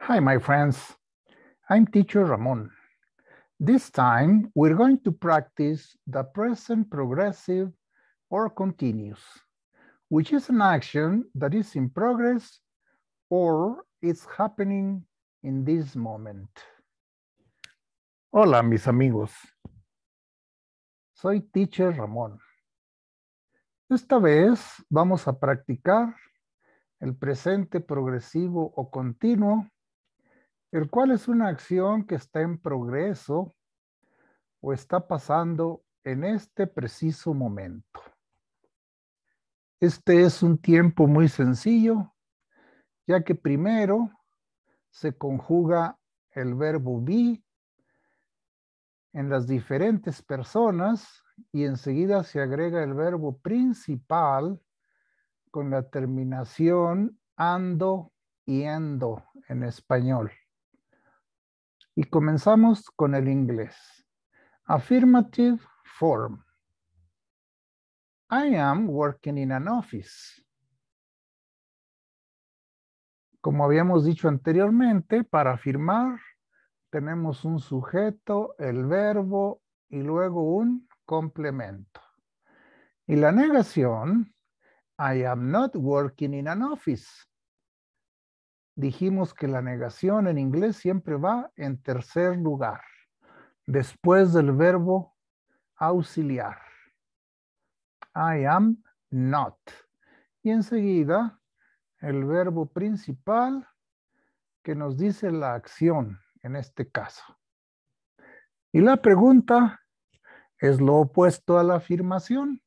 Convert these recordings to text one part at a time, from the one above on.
Hi, my friends. I'm teacher Ramon. This time, we're going to practice the present progressive or continuous, which is an action that is in progress or it's happening in this moment. Hola, mis amigos. Soy teacher Ramon. Esta vez vamos a practicar el presente progresivo o continuo el cual es una acción que está en progreso o está pasando en este preciso momento. Este es un tiempo muy sencillo, ya que primero se conjuga el verbo vi en las diferentes personas y enseguida se agrega el verbo principal con la terminación ando y endo en español. Y comenzamos con el inglés. Affirmative form. I am working in an office. Como habíamos dicho anteriormente, para afirmar tenemos un sujeto, el verbo y luego un complemento. Y la negación, I am not working in an office dijimos que la negación en inglés siempre va en tercer lugar, después del verbo auxiliar. I am not. Y enseguida el verbo principal que nos dice la acción en este caso. Y la pregunta es lo opuesto a la afirmación.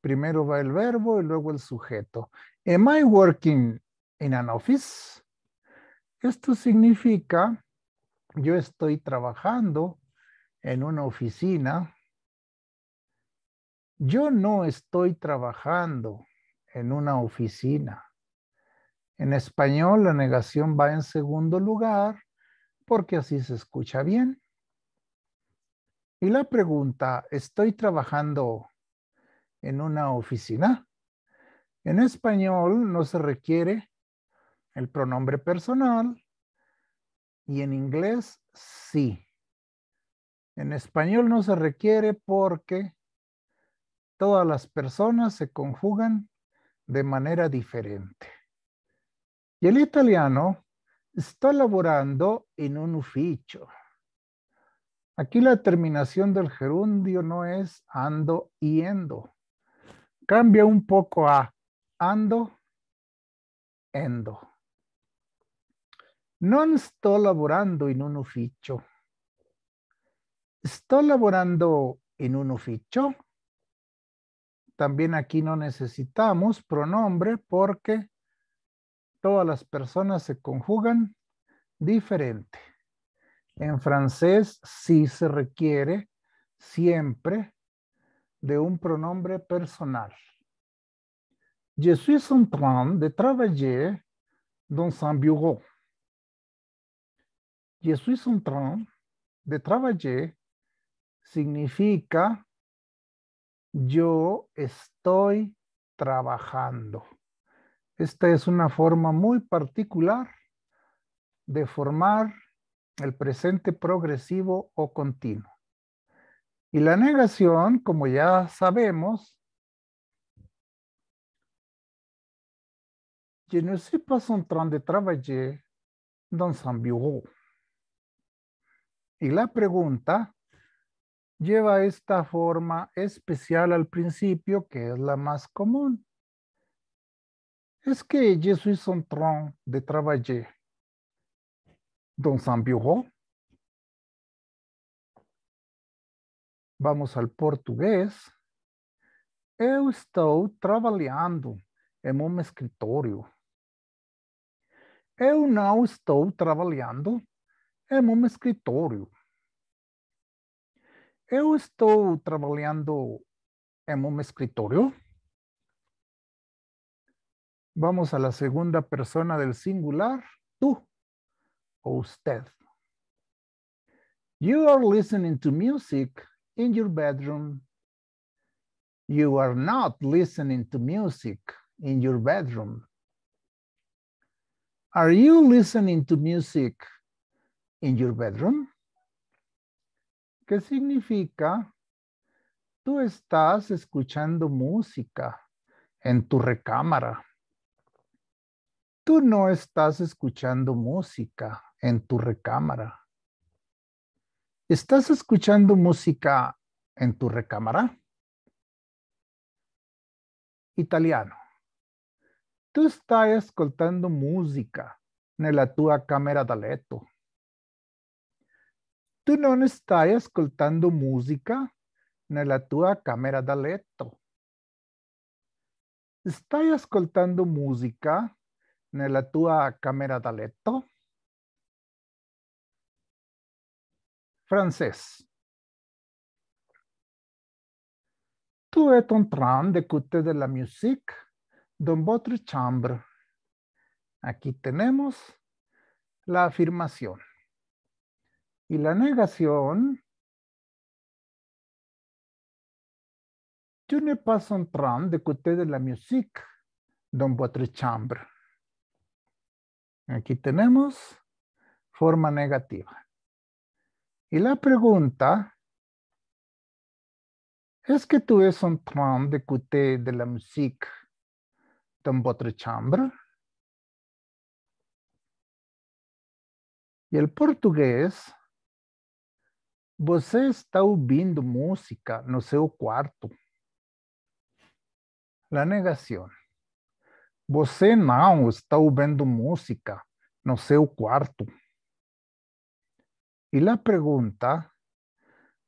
Primero va el verbo y luego el sujeto. Am I working in an office? Esto significa, yo estoy trabajando en una oficina. Yo no estoy trabajando en una oficina. En español la negación va en segundo lugar porque así se escucha bien. Y la pregunta, ¿estoy trabajando en una oficina? En español no se requiere el pronombre personal y en inglés sí. En español no se requiere porque todas las personas se conjugan de manera diferente. Y el italiano está laborando en un ufficio. Aquí la terminación del gerundio no es ando yendo. Cambia un poco a ando, endo. No estoy laborando en un oficio. Estoy laborando en un oficio. También aquí no necesitamos pronombre porque todas las personas se conjugan diferente. En francés sí se requiere siempre de un pronombre personal. Je suis en train de travailler dans un bureau. Je suis en train de travailler significa yo estoy trabajando. Esta es una forma muy particular de formar el presente progresivo o continuo. Y la negación, como ya sabemos, je ne suis pas en train de travailler dans un bureau. Y la pregunta lleva esta forma especial al principio, que es la más común. ¿Es que je suis en train de travailler ¿Don un bureau? Vamos al portugués. Eu estou trabalhando em um escritório. Eu não estou trabalhando en eh, un escritorio. Eu estoy trabajando en un escritorio? Vamos a la segunda persona del singular, tú o usted. You are listening to music in your bedroom. You are not listening to music in your bedroom. Are you listening to music your bedroom? ¿Qué significa? Tú estás escuchando música en tu recámara. Tú no estás escuchando música en tu recámara. ¿Estás escuchando música en tu recámara? Italiano. estás escuchando música en la tua camera de letto tu non stai ascoltando musica nella tua camera de letto. Stai música musica la tua camera de letto? Francés. Tu música en train escuchar de la musique dans votre chambre. Aquí tenemos la afirmación. Y la negación Tu ne pas en train d'écouter de la musique dans votre chambre. Aquí tenemos forma negativa. Y la pregunta, ¿es que tú es en de d'écouter de la musique dans votre chambre? Y el portugués Você está ouvindo música no seu cuarto? La negación. Você não está ouvindo música no seu cuarto? Y e la pregunta.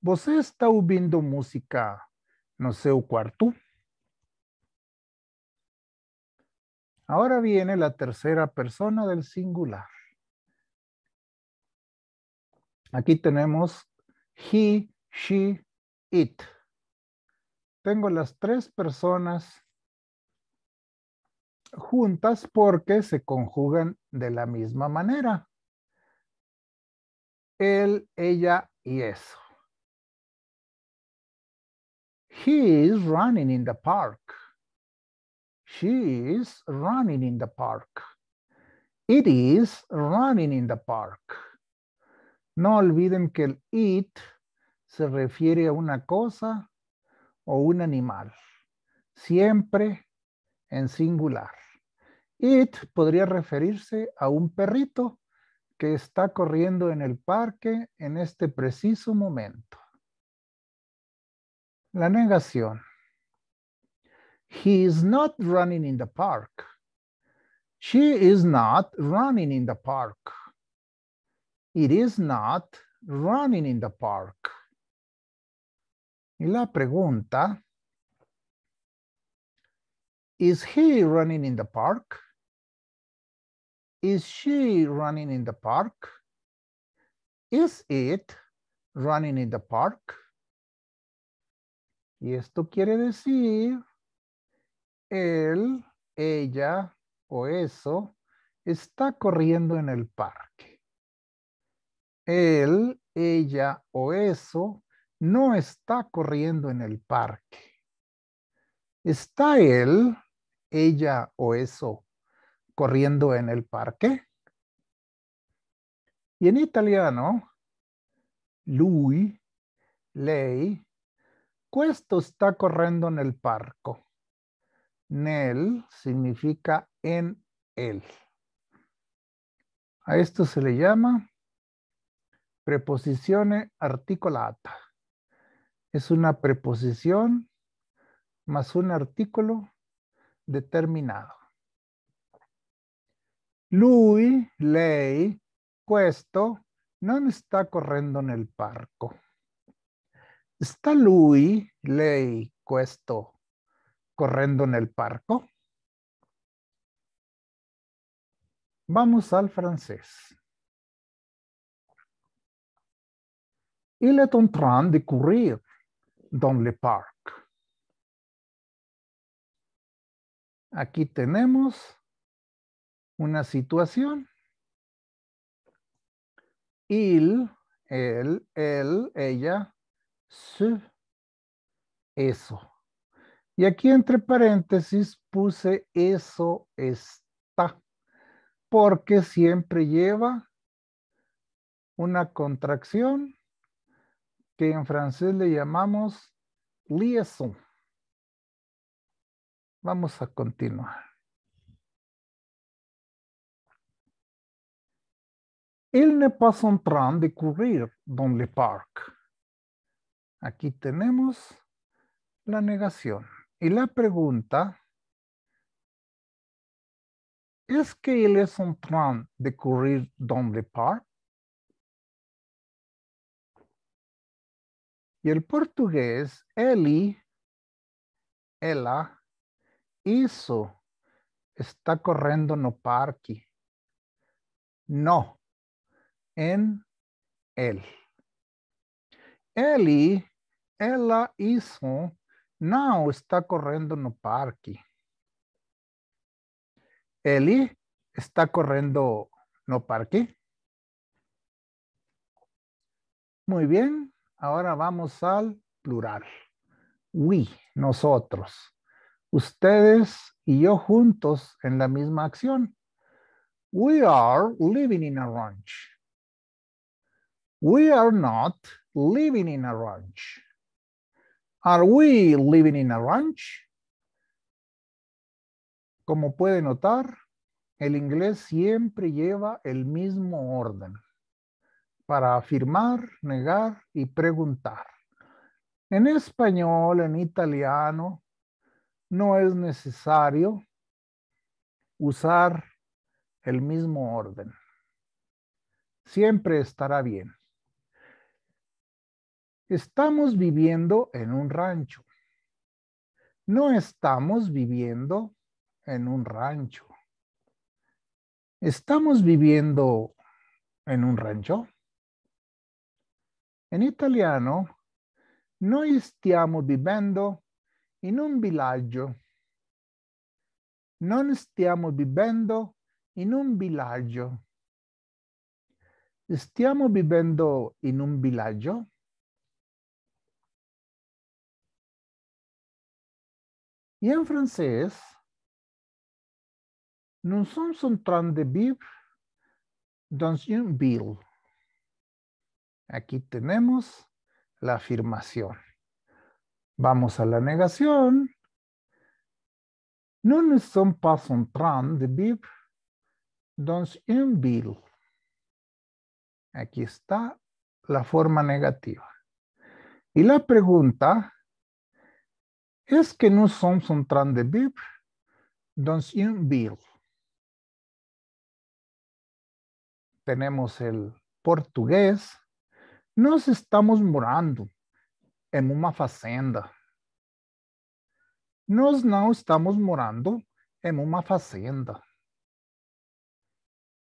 você está ouvindo música no seu cuarto? Ahora viene la tercera persona del singular. Aquí tenemos he, she, it. Tengo las tres personas juntas porque se conjugan de la misma manera. Él, ella y eso. He is running in the park. She is running in the park. It is running in the park. No olviden que el it se refiere a una cosa o un animal, siempre en singular. It podría referirse a un perrito que está corriendo en el parque en este preciso momento. La negación. He is not running in the park. She is not running in the park. It is not running in the park. Y la pregunta, is he running in the park? Is she running in the park? Is it running in the park? Y esto quiere decir, él, ella o eso está corriendo en el parque él, ella o eso no está corriendo en el parque. ¿Está él, ella o eso corriendo en el parque? Y en italiano, lui, lei, questo está corriendo en el parco. Nel significa en él. A esto se le llama Preposición articulata. Es una preposición más un artículo determinado. Lui, lei, questo non corriendo en el parco. Está lui, lei, questo en el parco? Vamos al francés. il est en train de courir dans le parc. Aquí tenemos una situación. Il, él, él, ella, eso. Y aquí entre paréntesis puse eso está, porque siempre lleva una contracción que en francés le llamamos liaison. Vamos a continuar. Il n'est pas en train de courir dans le parc. Aquí tenemos la negación. Y la pregunta es que él es en train de courir dans le parc. Y el portugués, Eli, ela, hizo, está corriendo no parque. No, en él. Eli, ella hizo, no está corriendo no parque. Eli está corriendo no parque. Muy bien. Ahora vamos al plural. We, nosotros. Ustedes y yo juntos en la misma acción. We are living in a ranch. We are not living in a ranch. Are we living in a ranch? Como puede notar, el inglés siempre lleva el mismo orden para afirmar, negar y preguntar. En español, en italiano, no es necesario usar el mismo orden. Siempre estará bien. Estamos viviendo en un rancho. No estamos viviendo en un rancho. ¿Estamos viviendo en un rancho? In italiano noi stiamo vivendo in un villaggio. Non stiamo vivendo in un villaggio. Stiamo vivendo in un villaggio? E in francese non sono en train de vivre dans une ville. Aquí tenemos la afirmación. Vamos a la negación. No nos sommes pas de vivre dans un bill. Aquí está la forma negativa. Y la pregunta es que no somos un de vivir. dans un bill. Tenemos el portugués, nos estamos morando en una fazenda. Nos no estamos morando en una fazenda.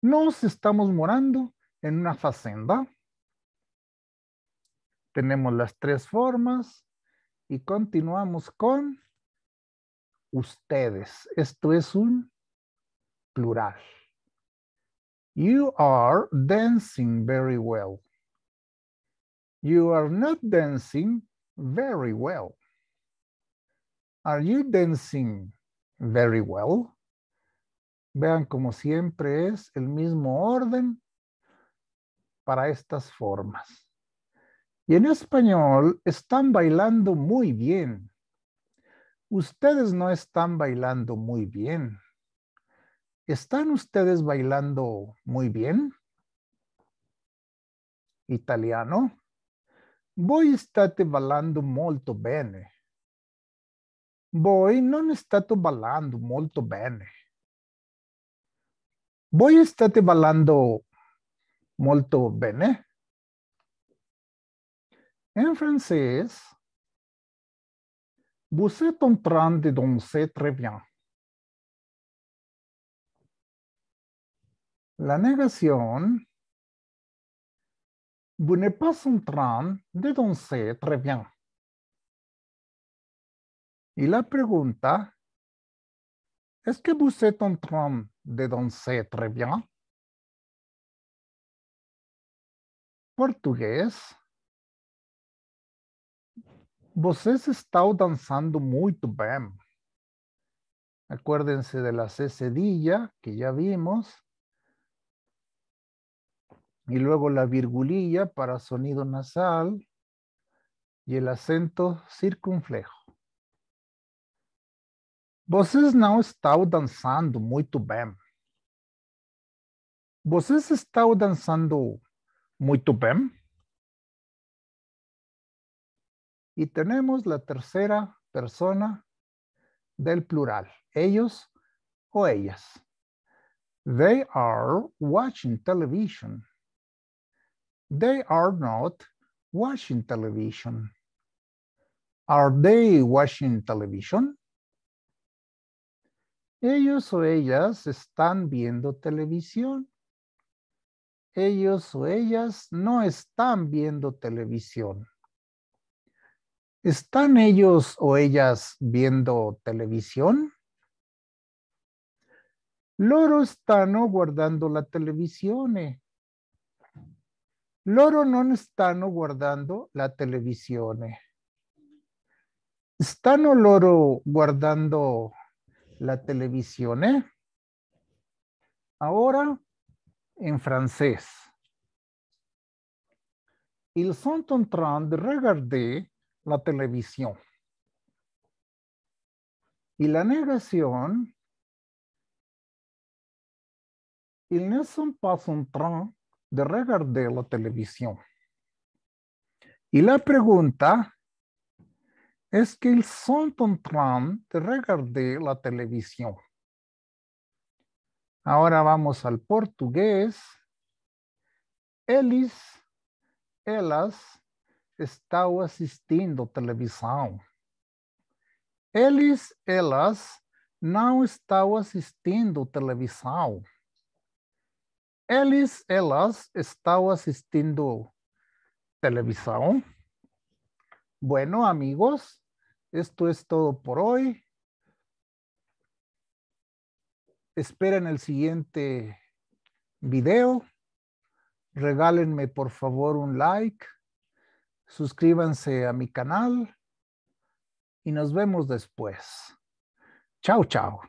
Nos estamos morando en una fazenda. Tenemos las tres formas y continuamos con ustedes. Esto es un plural. You are dancing very well. You are not dancing very well. Are you dancing very well? Vean, como siempre es el mismo orden para estas formas. Y en español, están bailando muy bien. Ustedes no están bailando muy bien. ¿Están ustedes bailando muy bien? Italiano. voi state ballando molto bene. Voi non state ballando molto bene. Voi state ballando molto bene. In francese, vous êtes en train de danser très bien. La negazione vous n'êtes pas en train de danser très bien. Y la pregunta, ¿es que vous êtes en train de danser très bien? portugués Vocês estão danzando muy bien. Acuérdense de la C que ya vimos y luego la virgulilla para sonido nasal y el acento circunflejo. Vocês no danzando muy muito bem. Vocês danzando muy muito bem. Y tenemos la tercera persona del plural, ellos o ellas. They are watching television they are not watching television. Are they watching television? Ellos o ellas están viendo televisión. Ellos o ellas no están viendo televisión. ¿Están ellos o ellas viendo televisión? Loro están guardando la televisión? Eh. Loro no están guardando la televisione. Stanno loro guardando la televisión? Ahora en francés. Ils sont en train de regarder la televisión. Y la negación, ils ne sont pas en train de regarder la televisión. Y la pregunta es que el sont en train de regarder la televisión. Ahora vamos al portugués. Elis elas estaba asistiendo televisión. Elis elas no estão asistiendo televisión. Ellis Elas estaba asistiendo televisión. Bueno, amigos, esto es todo por hoy. Esperen el siguiente video. Regálenme por favor un like. Suscríbanse a mi canal y nos vemos después. Chao, chao.